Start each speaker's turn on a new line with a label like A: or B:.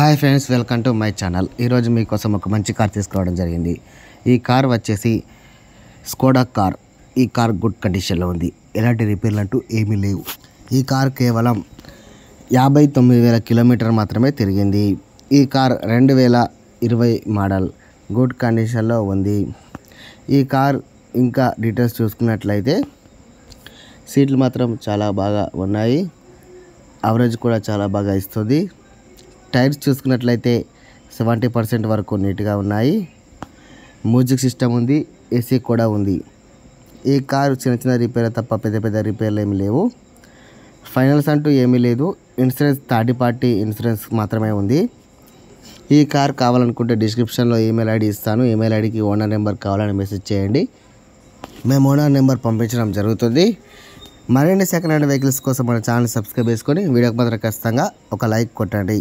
A: hi friends welcome to my channel ఈరోజు మీకోసం ఒక మంచి కార్ తీసుకోవడం జరిగింది ఈ కార్ వచ్చేసి స్కోడా కార్ ఈ కార్ గుడ్ కండిషన్లో ఉంది ఎలాంటి రిపేర్లు అంటూ ఏమీ లేవు ఈ కార్ కేవలం యాభై తొమ్మిది వేల కిలోమీటర్ మాత్రమే తిరిగింది ఈ కార్ రెండు వేల ఇరవై మోడల్ గుడ్ కండిషన్లో ఉంది ఈ కార్ ఇంకా డీటెయిల్స్ చూసుకున్నట్లయితే సీట్లు మాత్రం చాలా బాగా ఉన్నాయి అవరేజ్ కూడా చాలా బాగా ఇస్తుంది టైర్స్ చూసుకున్నట్లయితే సెవెంటీ పర్సెంట్ వరకు నీట్గా ఉన్నాయి మ్యూజిక్ సిస్టమ్ ఉంది ఏసీ కూడా ఉంది ఈ కారు చిన్న చిన్న రిపేర్ తప్ప పెద్ద పెద్ద రిపేర్లు ఏమి లేవు ఫైనల్స్ అంటూ ఏమీ లేదు ఇన్సూరెన్స్ థర్డ్ పార్టీ ఇన్సూరెన్స్ మాత్రమే ఉంది ఈ కార్ కావాలనుకుంటే డిస్క్రిప్షన్లో ఈమెయిల్ ఐడి ఇస్తాను ఈమెయిల్ ఐడికి ఓనర్ నెంబర్ కావాలని మెసేజ్ చేయండి మేము ఓనర్ నెంబర్ పంపించడం జరుగుతుంది మరిన్ని సెకండ్ హ్యాండ్ వెహికల్స్ కోసం మన ఛానల్ సబ్స్క్రైబ్ చేసుకొని వీడియోకి మాత్రం ఖచ్చితంగా ఒక లైక్ కొట్టండి